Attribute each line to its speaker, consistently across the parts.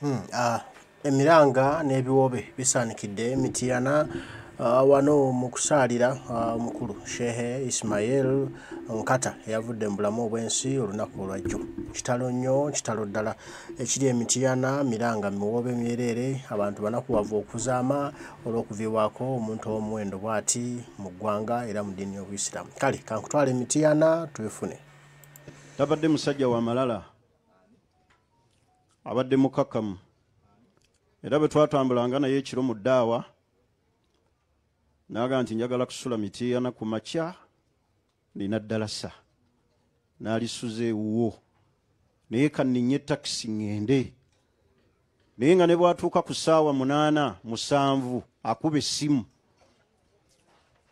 Speaker 1: Hmm,
Speaker 2: ah, emiranga n'ebiwobe bisaanikidde mitiyana ah, wano mu kusaalira ah, omukulu shehe ismail nkata eyavudde mu bulamu obwensi olunaku olwajjo kitalo nnyo kitalo ddala ekiri emitiyana miranga miwobe myereere abantu banakuwava okuzaama olw'okuviwaako omuntu ow'omuwendo bwati mu ggwanga era mu ddiini y'obuisiramu kale kankutwala emitiyana tubifune tabadde musajja wa malala abadde mukakamu era bwe twatambulanga naye ekiro mu ddaawa nagaa nti njagala kusula mitiyana ku makya nina ddalasa nalisuza ewuwo naye kaninye takisi ŋŋende naye nga ne bwatuuka ku ssaawa munaana musanvu akuba essimu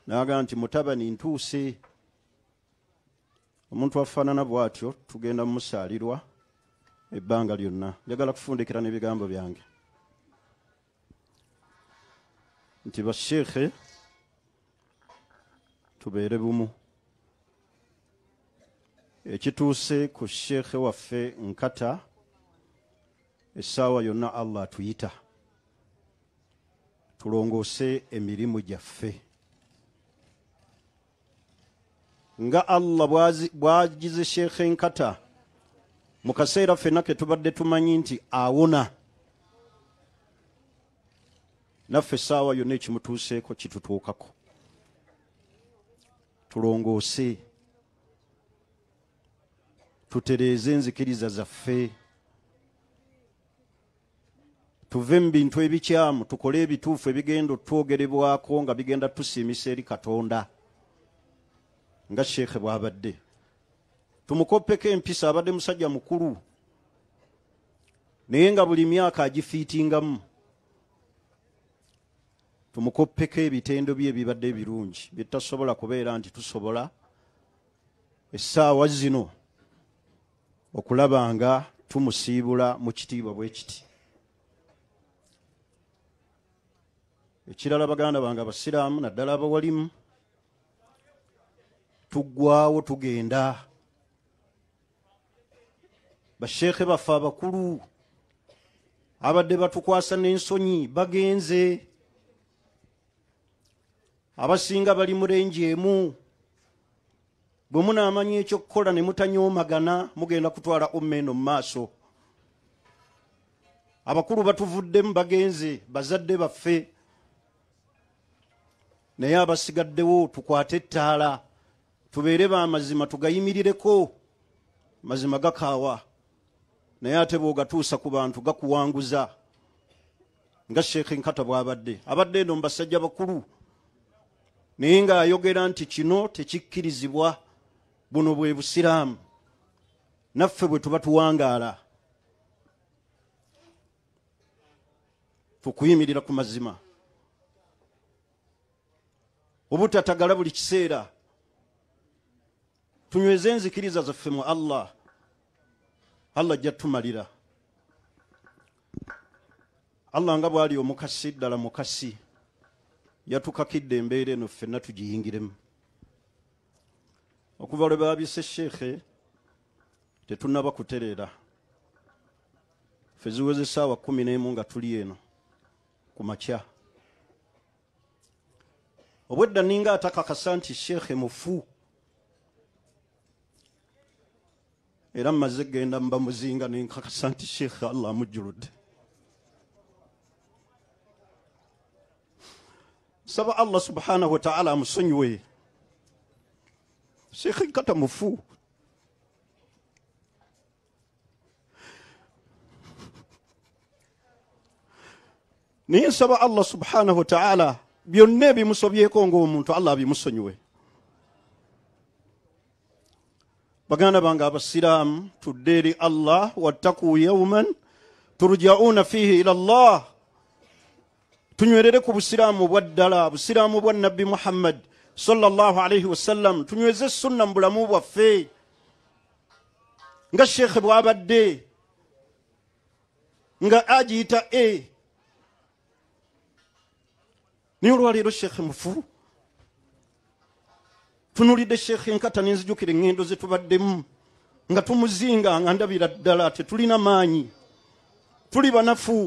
Speaker 2: nagaa nti mutabani ntuuse omuntu afaanana bw'atyo tugenda mumusaalirwa ebbanga lyonna njagala kufundikira n'ebigambo byange nti basheekhe tubeere bumu ekituuse ku sheekhe waffe nkata essaawa yonna allah atuyita tulongoose emirimu gyaffe nga allah bwagize sheekhe nkata mukaseera ffenna ketubadde tumanyi nti awona naffe essaawa yonna ekimutuuseeko kitutuukako tulongoose tutereeze enzikiriza zaffe tuve mu bintu ebikyamu tukole ebituufu ebigenda otwogerebwako nga bigenda tusiimisa eri katonda nga sheekhe bw'abadde tumukopeko empisa abadde musajja mukulu naye nga buli myaka agifiitingamu tumukopeko ebitendo bye ebibadde birungi byetasobola kubeera nti tusobola essaawa zino okulaba nga tumusiibula mu kitiibwa bwe kiti ekirala baganda bange abasiraamu naddala abawalimu tuggwaawo tugenda bashekhe bafe abakulu abadde batukwasa n'ensonyi bagenze abasinga bali murenji emu bwe munaamanya ekyokukola ne mutanyoomagana mugenda kutwala umma eno mu maaso abakulu batuvuddemu bagenze bazadde baffe naye abasigaddewo tukwate ettaala tubeere bamazima tugayimirireko mazima gakaawa naye ate bwogatuusa ku bantu gakuwanguza nga sheekh nkata bwabadde abadde eno mubasajja bakulu naye ngaayogera nti kino tekikkirizibwa buno bwe busiraamu naffe bwe tuba tuwangaala tukuyimirira ku mazima obutatagala buli kiseera tunyweze enzikiriza zaffe mu allah allah ajja tumalira allah nga bwali omukasi ddala mukasi yatukakidde embeera eno ffenna tugiyingiremu okuva lwe babise sheekhe tetunaba kutereera ffe ziweze saawa kumi n'emu nga tuli eno ku makya obwedda ninga atakakasa nti sheekhe mufu era mmaze genda mba muzinga nenkakasa nti sheekh allah amujjuludde saba allah subhanahu wataala amusonyiwe sheekh kata mufu naye nsaba allah subhanahu wataala byonna ebimusobyeko ngaomuntu allah abimusonyiwe baganda bange abasiraamu tudde eri allah wattaku yauman turjauna fihi ila allah tunywerere ku busiraamu bwa ddala busiraamu bwa nabbi muhammad sallallahu salaalaihi wasallam tunyweze sunna mu bulamu bwaffe nga sheekhe bw'abadde nga agiyita e naye olwaleero sheekhe mufu tunulidde sheekhe enkata nenzijukira eŋŋendo zetubaddemu nga tumuzinga nga ndabira ddala tetulina maanyi tuli banafu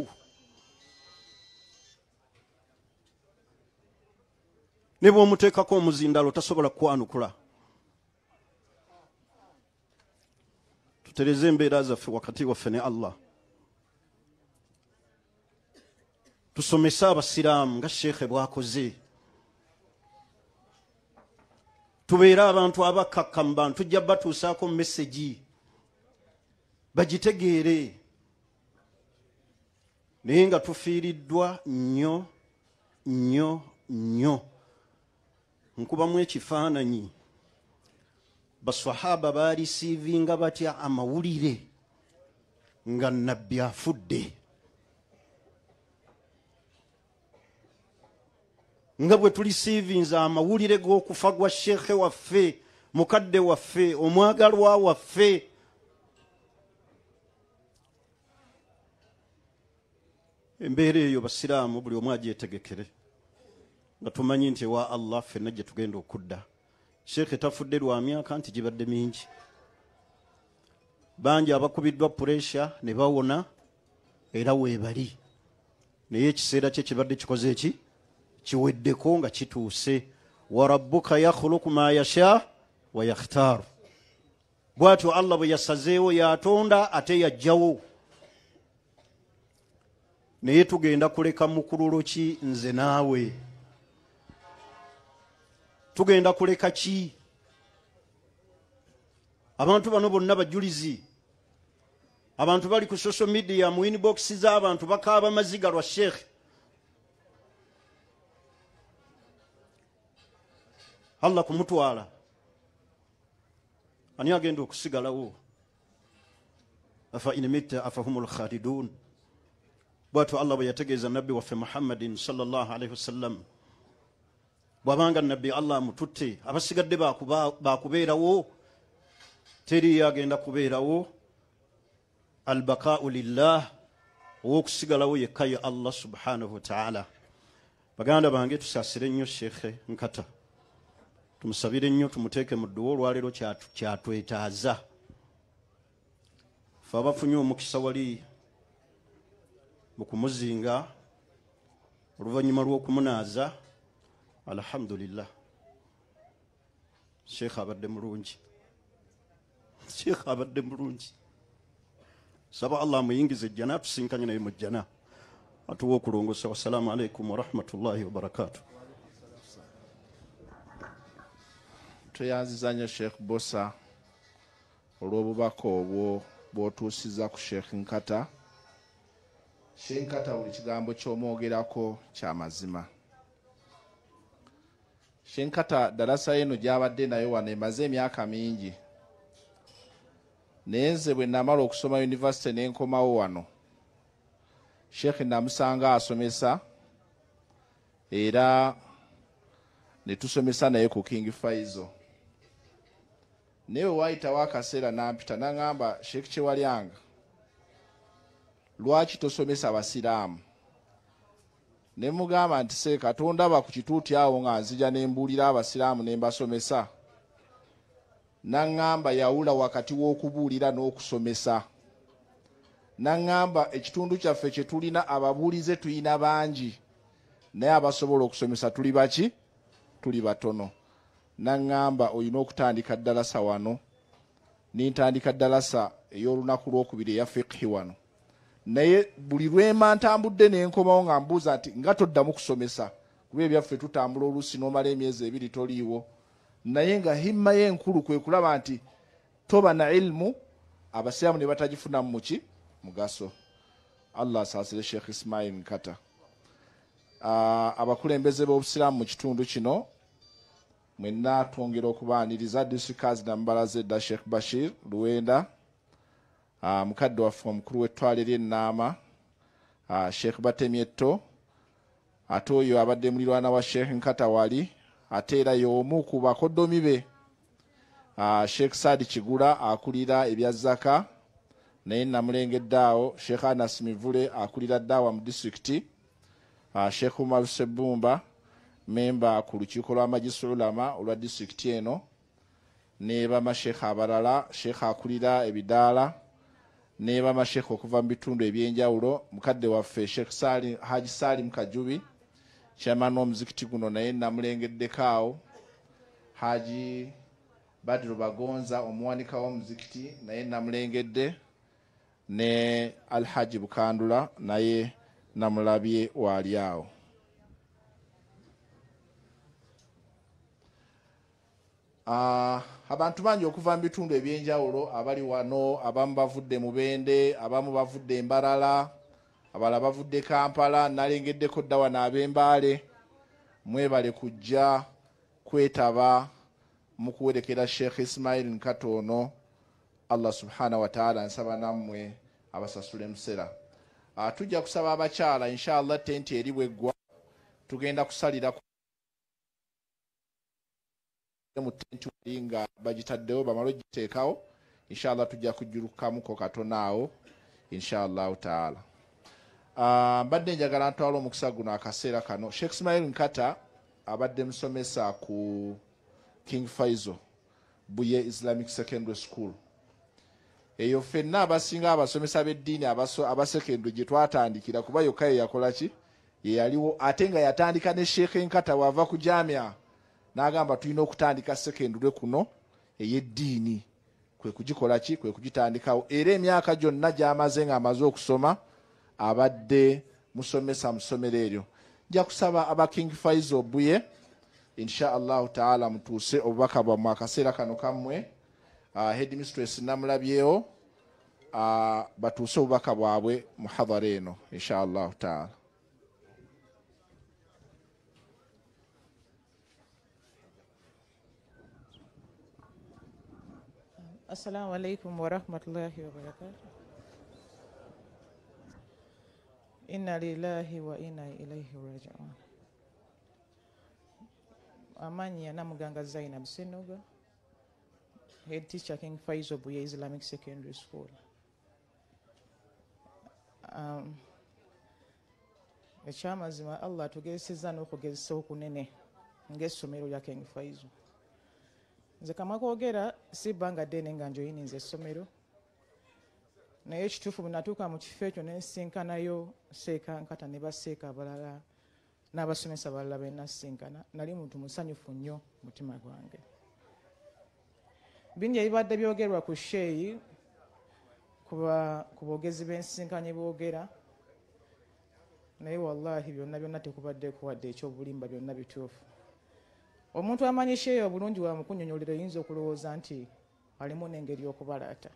Speaker 2: ne bwomuteekako omuzindalo tasobola kukwanukula tutereze embeera zaffe wakati waffe ne allah tusomese abasiraamu nga sheekhe bwakoze tubeere abantu abakkakka mu bantu jja batuusaako mesegi bagitegeere naye nga tufiiriddwa nnyo nnyo nnyo nkubamu ekifaananyi basahaba baalisiivinga batya amawulire nga nnabbi afudde nga bwe tulisiivinza amawulire g'okufa gwa sheekhe waffe mukadde waffe omwagalwa waffe embeera eyo basiraamu buli omw agyetegekere nga tumanyi nti ewa allah ffenna gye tugenda okudda sheekhe tafudde lwa myaka nti gibadde mingi bangi abakubiddwa puresya ne bawona era weebali naye ekiseera kye kibadde kikoze eki kiweddeko nga kituuse warabuka yakhuluku ma yasha wayakhtaaru bwatyo allah bwe yasazeewo yatonda ate yagjawo naye tugenda kuleka mukululo ki nze naawe tugenda kuleka ki abantu bano bonna bajulizi abantu bali ku social media mu inbox z'abantu bakaaba maziga lwa sheekhe allah kumutwala ani agenda okusigalawo afa inimita mitta afahum lkhalidun bwatyo allah bwe yategeeza nabbi waffe muhammadin salllah alaihi wasallam bwabanga nabbi allah amututte abasigadde bakubeerawo teriyo agenda kubeerawo albaqau lillah owokusigalawo yekka ye allah subhanahu wataala baganda bange tusaasire nnyo sheekhe nkata tumusabire nnyo tumuteeke mu ddowa olwaleero kyatwetaaza fe abafunye omukisa wali mukumuzinga oluvannyuma lw'okumunaaza alhamdulillah sheikh abadde mulungi sheikh abadde mulungi saba allah amuyingize ejjana atusinkanye naye mu jjana atuwa okulongosa wassalaamu alaikum warahmatullahi wabarakatuh
Speaker 3: tweyanziza nyo sheikh bosa olw'obubaka obwo bwotuusiza ku sheikh nkata sheikh nkata buli kigambo kyomwogerako kyamazima sheikh nkata dalasa eno gyabadde nayo wano emaze emyaka mingi naye nze bwe namala okusoma univesity nenkomawo wano sheikh namusanga asomesa era netusomesa naye ku king faizo naye we waayitawo akaseera nampita naŋamba sheeku kyewalyanga lwaki tosomesa basiraamu ne mugamba nti se katondaba ku kituuti awo nga nzija ne mbuulira abasiraamu ne mbasomesa naŋŋamba yawula wakati w'okubuulira n'okusomesa naŋŋamba ekitundu kyaffe kye tulina ababuulize tulina bangi naye abasobola okusomesa tuli baki tuli batono naŋŋamba olina okutandika ddalasa wano nintandika ddalasa ey'olunaku lwokubiri eya fikihi wano naye buli lwema ntambudde nenkomawo nga mbuuza nti nga toddamu kusomesa kuba ebyaffe tutambula oluusi n'omala emyezi ebiri toliiwo naye nga himma yenkulu kwe kulaba nti toba na ilimu abasiraamu ne batagifunamu muki mugaso allah asaasire sheekh ismaili nkata abakulembeze b'obusiraamu mu kitundu kino mwenna twongera okubaaniriza disikazi nambala zedda sheekh bashir luwenda ah, mukadde waffe omukulu w'ettwale ly'ennaama ah, sheekh batemyetto ate oyo abadde mulirwana wa sheekh nkatawali ate era y'omu ku bakodomi be ah, sheekh saadi kigula akulira ebya zaka naye namulengeddeawo sheekh anas mivule akulira daawa mu disitulikiti sheekh umar sebumba memba ku lukiiko lw'amagisi ulama olwa disitulikiti eno nebamasheekha abalala sheekha akulira ebidaala nebamasheekha okuva mu bitundu ebyenjawulo mukadde waffe sheekh haji salim kajubi kyamana omuzikiti guno naye namulengeddeko awo haji badiru bagonza omuwanika w'omuzikiti naye namulengedde ne alhaji bukandula naye namulabye waali awo Ah, abantu bangi okuva mu bitundu ebyenjawulo abali wano abamu bavudde mubende abamu bavudde embalala abala bavudde kampala nalengeddeko dda wano ab'embaale mwebale kujja kwetaba mu kuwerekera sheekh ismail nkato ono allah subhana wataala nsaba nammwe abasasula emusera ah, tujja kusaba abakyala inshallah tenti eri bweggwa tugenda kusalirako mutenti wali nga bagitaddewo bamale ogiteekawo inshallah tujja kujjulukukamuko katona awo inshallahu taala uh, mbadde njagala ntwala omukisa guno akaseera kano sheikh ismail nkata abadde musomesa ku king faizo buye islamic secondary school eyo fenna abasinga abasomesa beddiini abasekendwe gyetwatandikira kuba yokka yeyakolaki yeyaliwo ate nga yatandika ne sheikh enkata waava ku jamia nagamba tulina okutandika sekendule kuno eyeddiini kwekugikolaki kwekugitandikawo era emyaka gyonna gyamaze nga amaze okusoma abadde musomesa musomero eryo jakusaba aba king faiza obuye inshaallahu taala mutuuse obubaka bwammwe akaseera kano kammwe ah, head mistress namulabyewo ah, batuuse obubaka bwabwe muhadhara eno inshaallahu taala
Speaker 1: Assalamu alaikum wa rahmatullahi wa barakatuh. Inna lillahi wa inna ilayhi raji'un. Amanya na muganga Zainab Sinoga, head teacher King Faisal Buya Islamic Secondary School. Um, ekyamazima allah atugezeseza n'okugezesa okunene ng'essomero lya king faizo nze kamakwogera si bbanga ddene nga njoyini nze essomero naye ekituufu bwenatuuka mu kifo ekyo nensinkanayo seeka nkata ne baseeka abalala n'abasomesa balala benasinkana nali muntu musanyufu nnyo mutima gwange bingi ebibadde byogerwa ku sheeyi ku boogezi b'ensinkanyi boogera naye wallahi byonna byonna tekubadde kuwadde ekyobulimba byonna bituufu omuntu amanyisheeyo obulungi wamukunyonyolera oyinza okulowooza nti alimu nengeri yokubalaata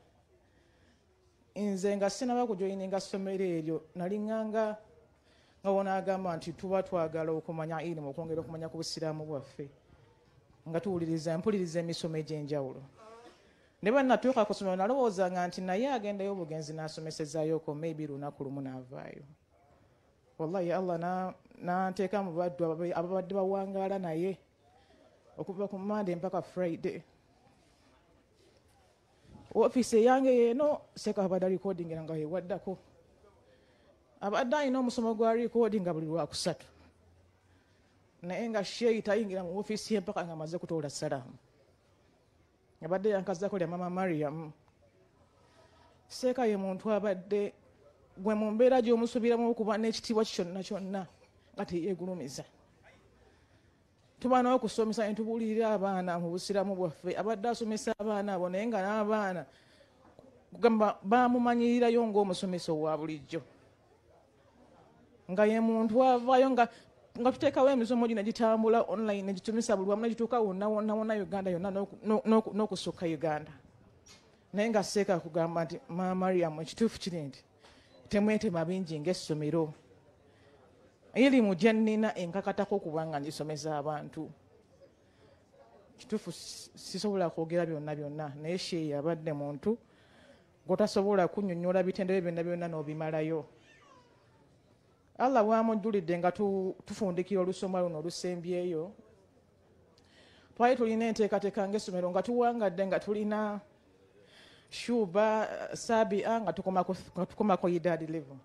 Speaker 1: nze nga sinabakujoyininga somero eryo nalinganga nga wonagamba nti tuba twagala okumanya irimu okwongera okumanya ku busiraamu bwaffe nga tuwuliriza mpuliriza emisomo egyenjawulo ne banatuuka ku somero nalowoozanga nti naye agendayo obugenzi nasomesezayoko maybe lunaku lumu naavaayo wallahi allah nanteeka mubaddu ababadde bawangaala naye na okuva ku monday mpaka friday ofiisi eyange yeno seeka abadde recording era nga yewaddako abadde alina omusomo gwa recording nga buli lwakusatu naye nga shei tayingira mu ofiisi yempaka nga amaze kutoola salaamu abadde yankazako lya mama mariyamu seeka ye muntu abadde gwe mu mbeera gy'omusubiramu okuba n'ekitiibwa kyonna kyonna nga teyeegulumiza tubanawo okusomesa netubuulirira abaana mu busiramu bwaffe abadde asomesa abaana abo naye nga n'abaana kugamba bamumanyirirayo ngaomusomesa owa bulijjo nga ye muntu avaayo nga tuteekawo emisomo gi negitambula online negitumisa buli wamu negituuka wonna wonna wonna uganda yonna n'okusukka uganda naye nga seeka kugamba nti mamariamu ekituufu kiri nti temwetema bingi ngaessomero irimu gyenina enkakatako okuba nga nzisomeza abantu kitufu sisobola kwogera byonna byonna naye sheyi abadde muntu gwotasobola kunyonyola bitendebe byonna byonna nobimalayo allah wamujulidde nga tufundikira olusoma luno olusembyeyo twali tulina enteekateeka ngaesomero nga tuwangadde nga tulina shuba sabia nga tukomako idadi level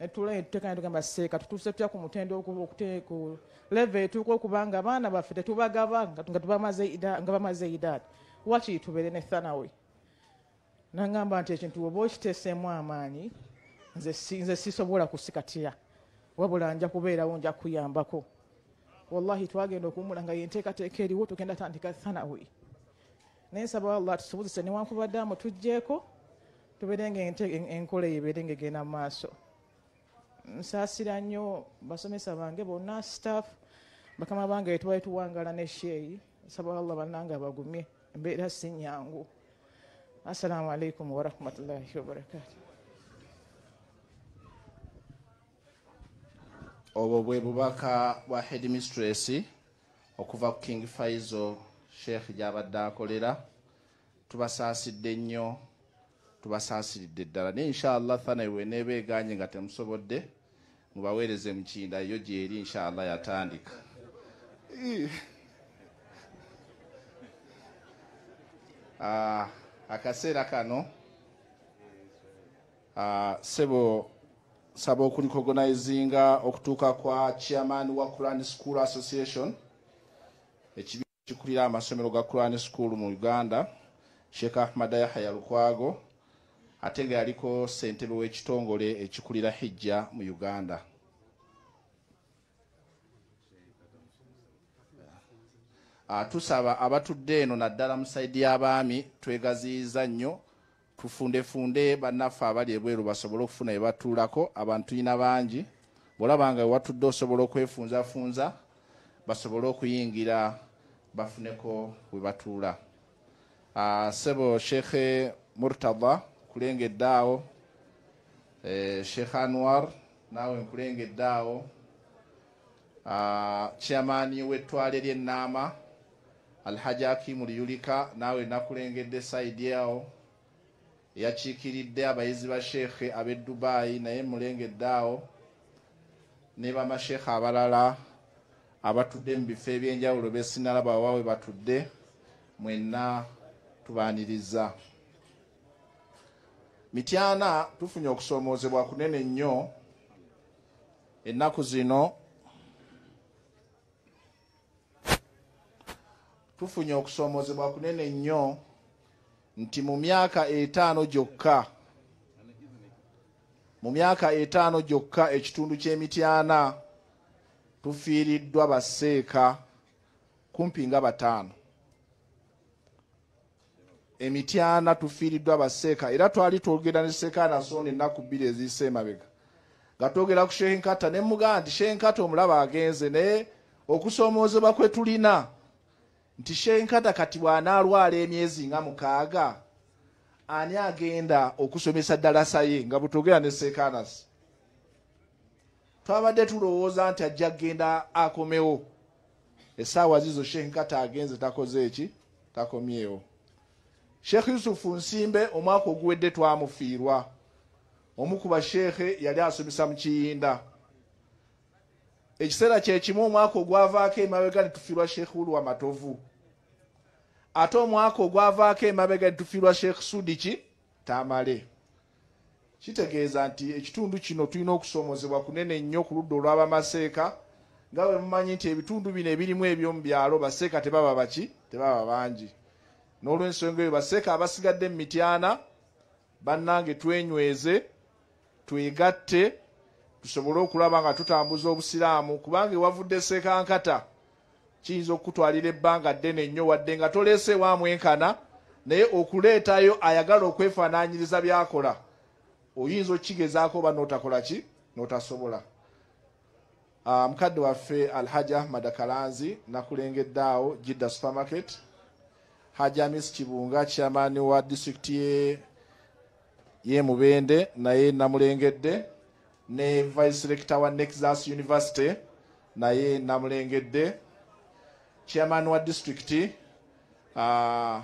Speaker 1: etuleteknetugamba seeka tutuse tutya ku mutendo ku leve etuka okubanga abaana baffe tetubagaba nga bamaze idaad waki tubere ne thanawe nagamba nti ekintu oba okiteseemu amaanyi nze sisobola kusikatira wabula nja kubeerawo nja kuyambako wallahi twagenda okuwumula nga yenteekateeka eriwo tugenda tandika thanawe naye nsaba allah tusobozese newankubaddamu tugjeeko tubere nga enkola eyo ebere nga egenda mu maaso nsaasira nnyo basomesa bange bonna staff bakama bange etwali tuwangala ne sheeyi nsaba allah bannange abagumye embeera si nyangu assalaamu alaikum warahmatullahi wabarakatu
Speaker 3: obwo bwe bubaka bwa head mistress okuva ku king faizo sheekh gyabadde akolera tubasaasidde nnyo tubasaasiridde eddala naye inshaallah thanaiwe neeba eganye nga temusobodde mubaweereze mu kinda eyo gyeri inshallah yatandika eh. ah, akaseera kano ah, sebo saba okurikogonizinga okutuuka kwa chairman wa kuran school association ekibi kikulira amasomero ga kuran school mu uganda sheekh ahmad yahaya lukwago ate nga yaliko ssentebe w'ekitongole ekikulira hijja mu uganda ah, tusaba abatudde eno naddala mu sayidi y'abaami twegaziyiza nnyo tufundefunde bannaffe abali ebweru basobole okufuna bye batuulako abantu tulina bangi bwolabanga ewatudde osobole okwefunzafunza basobole okuyingira bafuneko we batuula ah, sebo sheekhe murtada nkulengedde awo eh, sheikh anwar naawe nkulengedde awo ah, chiamani wetwale lyenaama alhaji akimu lyulika naawe nakulengedde saidi awo yakiikiridde abayizi ba sheikhe abedubaayi naye mulengedde awo ne bamasheikhe abalala abatudde mu bifo ebyenjawulo besinalabawawe batudde mwenna tubaaniriza mityana tufunye okusoomoozebwa kunene nnyo ennaku zino tufunye okusoomoozebwa kunene nnyo nti mu myaka etaano gyokka mu myaka etaano gyokka ekitundu ky'emityana tufiiriddwa basseeka kumpi nga bataano emityana tufiiriddwa baseeka era twali twogera ne sekaana soona ennaku bbiri eziyise emabega nga twogera ku shenkata ne mugaa nti shenkata omulaba agenze naye okusoomoozebwa kwe tulina nti shenkata kati bw'anaalwala emyezi nga mukaaga ani agenda okusomesa ddalasa ye nga bwetwogera ne sekanas twabadde tulowooza nti ajja kgenda akomewo essaawa zizo shenkata agenze takoze eki takomyewo sheekh yusufu nsimbe omwaka oguwedde twamufiirwa omuku basheekhe yali asomesa mu kiyinda ekiseera kyekimu omwaka ogwavaako emabega netufiirwa sheekh ulu wa matovu ate omwaka ogwavaako emabega netufiirwa sheekh sudiki tamale kitegeeza nti ekitundu kino tulina okusomozebwa kunene nnyo ku ludda olw'abamaseeka nga bwe mumanyi nti ebitundu bino ebirimu eby'omu byalo baseeka tebaba baki tebaba bangi n'olwensonga eyo baseeka abasigadde mu mityana bannange twenyweze twegatte tusobole okulaba nga tutambuza obusiraamu kubanga ewavudde seekankata kiyinza okutwalira ebbanga ddene nnyo wadde nga toleese ewamwenkana naye okuleetayo ayagala okwefaananyiriza byakola oyinza okkigezaako oba n'otakola ki n'otasobola ah, mukadde waffe alhaji ahmad akalanzi nakulengeddeawo jidda supermarket Haji Amis Kibunga chairmani wa district ye ye Mubende naye namulengedde ne vice rector wa Nexus University naye namulengedde chairman wa district uh, ah,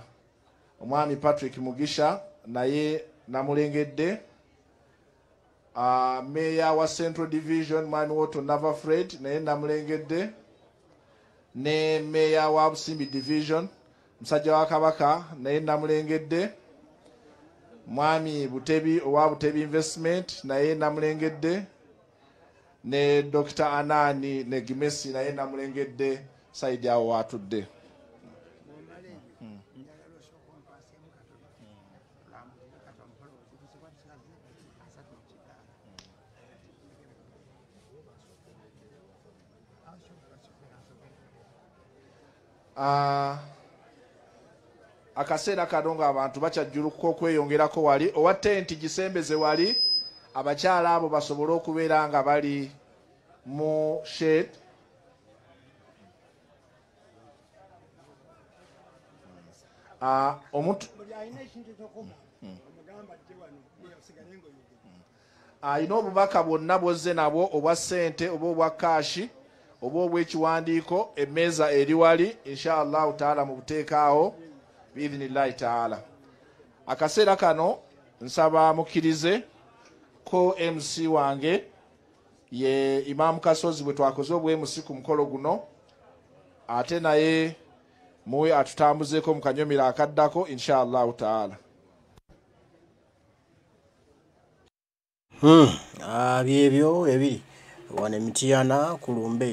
Speaker 3: omwami Patrick Mugisha naye namulengedde uh, mayor wa central division mwami woto Navafred naye namulengedde ne mayor wa Busimbi division musajja wa kabaka naye namulengedde mwami butebi owa butebi investment naye namulengedde ne dokita anani ne gimesi naye namulengedde saidi awo watudde Uh... akaseera kano ngaabantu bakyajjuluka okweyongerako wali owa tenti gisembeze wali abakyala abo basobole okubeera nga bali mu shed ah, ah, alina obubaka bwonna bwozze nabwo obwa sente oba obwa kashi oba obwekiwandiiko emmeeza eri wali inshallahu taala mubuteekaawo yeah. biidhinillahi taala akaseera kano nsaba mukkirize ko mc wange ye imaamu kasozi bwe twakoze obwemusi ku mukolo guno ate naye muwe atutambuzeeko mu kanyomero akaddako inshallahu taala
Speaker 1: hmm.
Speaker 2: ah, byebyo ebiri wano emitiyana ku lumbe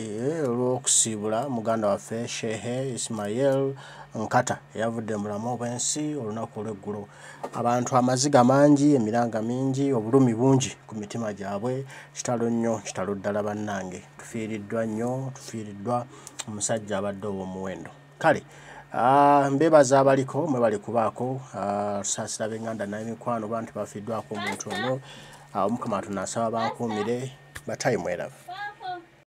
Speaker 2: olw'okusiibula muganda waffe shehe ismael nkata eyavudde mulamu obwensi olunaku olweggulo abantu amaziga mangi emiranga mingi obulumi bungi ku mitima gyabwe kitalo nnyo kitalo ddala bannange tufiiriddwa nnyo tufiiriddwa omusajja abadde ow'omuwendo kale mbeebaza abaliko mwe bali kubaako lusaasira b'enganda n'emikwano bantu bafiiddwako omuntu ono omukama atunaasaba bankuumire My time went up.